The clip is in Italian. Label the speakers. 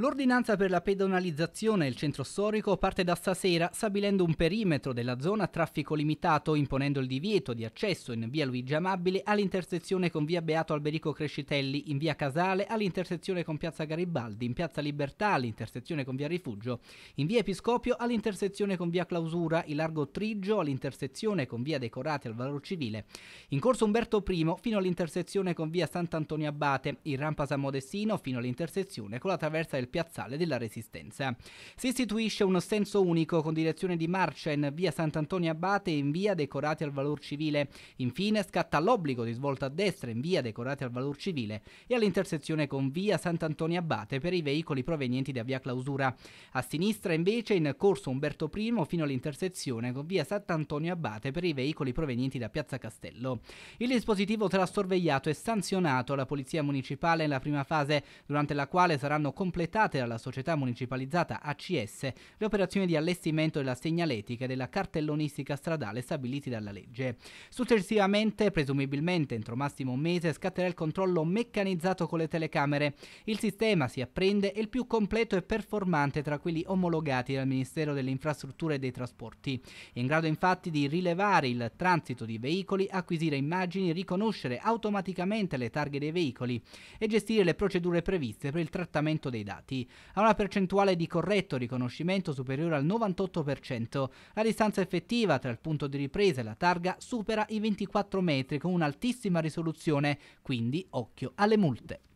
Speaker 1: L'ordinanza per la pedonalizzazione del centro storico parte da stasera stabilendo un perimetro della zona a traffico limitato imponendo il divieto di accesso in via Luigi Amabile all'intersezione con via Beato Alberico Crescitelli, in via Casale all'intersezione con piazza Garibaldi, in piazza Libertà all'intersezione con via Rifugio, in via Episcopio all'intersezione con via Clausura, il largo Trigio all'intersezione con via Decorati al Valor Civile, in corso Umberto I fino all'intersezione con via Sant'Antonio Abate, in rampa San Modestino fino all'intersezione con la traversa del piazzale della Resistenza. Si istituisce uno senso unico con direzione di marcia in via Sant'Antonio Abate e in via Decorati al Valor Civile. Infine scatta l'obbligo di svolta a destra in via Decorati al Valor Civile e all'intersezione con via Sant'Antonio Abate per i veicoli provenienti da via Clausura. A sinistra invece in corso Umberto I fino all'intersezione con via Sant'Antonio Abate per i veicoli provenienti da piazza Castello. Il dispositivo sarà sorvegliato e sanzionato alla Polizia Municipale nella prima fase, durante la quale saranno completati affidate alla società municipalizzata ACS le operazioni di allestimento della segnaletica e della cartellonistica stradale stabiliti dalla legge. Successivamente, presumibilmente entro massimo un mese, scatterà il controllo meccanizzato con le telecamere. Il sistema, si apprende, è il più completo e performante tra quelli omologati dal Ministero delle Infrastrutture e dei Trasporti. È in grado infatti di rilevare il transito di veicoli, acquisire immagini, riconoscere automaticamente le targhe dei veicoli e gestire le procedure previste per il trattamento dei dati infatti ha una percentuale di corretto riconoscimento superiore al 98%. La distanza effettiva tra il punto di ripresa e la targa supera i 24 metri con un'altissima risoluzione, quindi occhio alle multe.